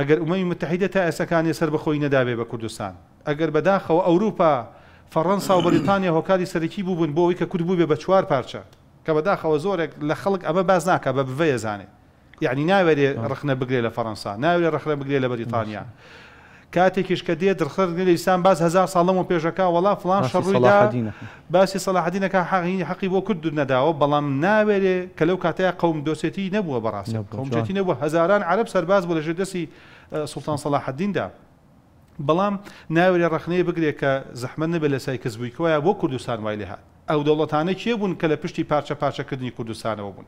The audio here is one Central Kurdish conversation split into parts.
ئەگەر ئومی متحیدە تا ئێسەکانی سەر بەخۆی نەدابێ بە کوردستان ئەگەر بەداخەوە ئەوروپا فەڕەنسا و بەریتانیا هۆکاری سەرەکی بووبن بۆ ئەوی کە کورد بوو بێ بە چوار پارچە کە بەداخەوە زۆرێک لە خەڵک ئەمە باز ناکە بە بڤەیە زانێت یعنی ناوێرێ ڕخنە بگرێ لە فەەنسا ناوێت ڕخنە بگرێ لە بەریتانیا کاتێکیش کە دێ درخر لەئسان باز هزار ساڵم و پێشەکە وڵا فلان شەڕوویدا باسی سەلاحدینەکە حەغینی حەقی بۆ کرد نەداوە بەڵام ناوێرێ کە لەو کاتەیە قوم دۆسێتی نەبووە بەڕاستی قومجێتی نەبوو هزاران عرب سەرباز بۆ لە ژێ دەسی سوڵتان سەلاحدیندا. بەڵام ناوێرێ ڕخنەیە بگرێت کە زەحمە نەبێت لە سای کەسبوویکەوەە بۆ کوردستان وای لێ هاات ئەو دەوڵەتانە کێ بوون کە لە پشتی پارچە پارچەکردنی کوردستانەوە بوون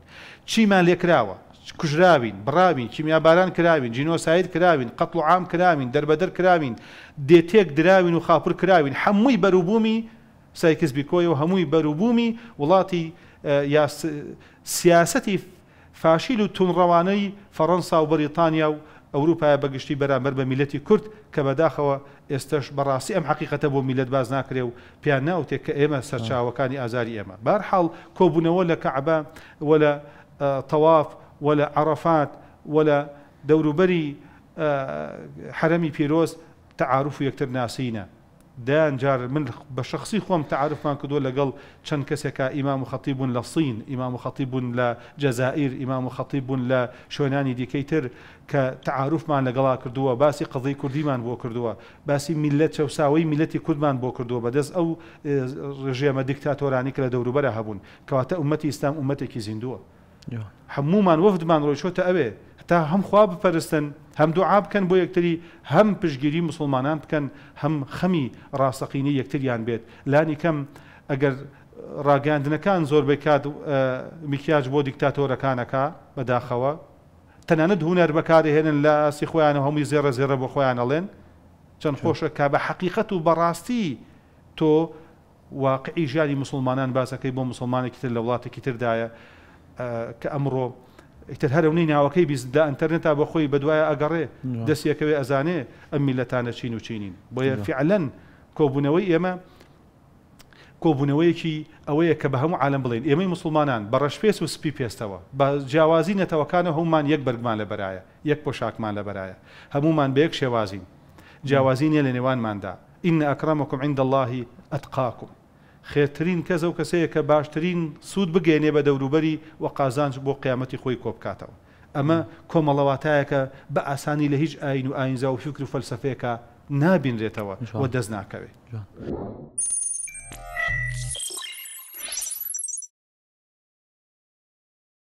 چیمان لێکراوە کوژراوین بڕاوین کیمیاباران کراوین جینۆسایت کراوین قەتڵ عام کراوین دەربەدەر کراوین دێتێک دراوین و خاپور کراوین هەمووی بەروبوومی سایکسبیکۆی و هەمووی بەروبوومی وڵاتی سیاسەتی فاشیل و تونڕەوانەی فەڕەنسا و بەریتانیا و ئەوروپای بەگشتی بەرامبەر بە میلەتی کورد کە بەداخەوە ئێستش بەڕاستی ئەم حقیقەتە بۆ میلەت باز ناکرێ و پیان ناوتێک کە ئێمە سەرچاوەکانی ئازاری ئێمە بارحاڵ کۆبوونەوە لە کەعبە وە لە تەواف وە لە عرفات وە لە دەوروبەری حرەمی پیرۆز تعاعرف و یەکتر ناسینە دان جار من بە تعرف ما تعاعرفمان کردووە لەگەڵ چەند کەسێکە ئیمام و خەتیبوون لە سین ئیمام و خەتیبوون لە جەزائیر ئیمام و خەتیبوون لە شوێنانی دیکەی تر کە تعاعرفمان لەگەڵا کردووە باسی قضی کوردیمان بۆ کردووە باسی میلەت چەساوی میلەتی کوردمان بۆ کردووە بەدەست ئەو ڕژێمە اه، دیکتاتۆرانی کە لە دەوروبەرە هەبوون کەواتە ئومەتی ئیسلام ئومەتێکی زیندووە هەمومان وفدمان ڕۆیشتە ئەوێ تا هم خواب بپەرستن هەم دوعا بکەن بۆ یەکتری هەم پشگیری مسلمانان بکەن هەم خەمی ڕاستەقینی یەکتریان بێت لانی کەم ئەگەر ڕاگەاندنەکان زۆر بکات میکیاج بۆ دیکتاتۆرەکانەکە بەداخەوە تەنانەت هوەر بەکارهێنن لە ئاسی خۆیان هەمووی زێرە زێرە بۆ خۆیان ئەڵێن چەند خۆشە کا بە حەقیقەت و بەڕاستی تۆ واقعی ژیانی مسلمانان باسەکەی بۆ مسلمانێکی تر لە وڵاتێکی تردایە کە ئەمڕۆ ئیترهرەونی ناوەکەی بیست دا ئەتەرنێتتا بە خۆی بەدوایە ئەگەڕێ دەستیەکەوێ ئەزانێ ئەم میلەتانە چین و چینین بۆیە فعلەن کۆبوونەوەی ئێمە کۆبوونەوەیەکی ئەوەیە کە بە هەموو عالم بڵین ئێمەی مسلمانان بە ڕەشپێس و سپی پێستەوە بە جیاوازی نەتەوەکانە هەمومان یەک بەرگمان لە بەرایە یەک پۆشاکمان لە بەرایە هەمومان بەیەک شێوازین جیاوازی نیە لە نێوانماندا ئین ئەکرامەکم عند اللهی ئەتقاکم خێترین کەس ئەو کەسەیە کە باشترین سوود بگەێنێ بە دەوروبەری و قازانج بۆ قیامەتی خۆی کۆبکاتەوە ئەمە کۆمەڵەواتایەکە بە ئاسانی لە هیچ ئاین و ئاینزا و فکر و فەلسفەیەەکە نابینرێتەوە و دەست ناکەوێت.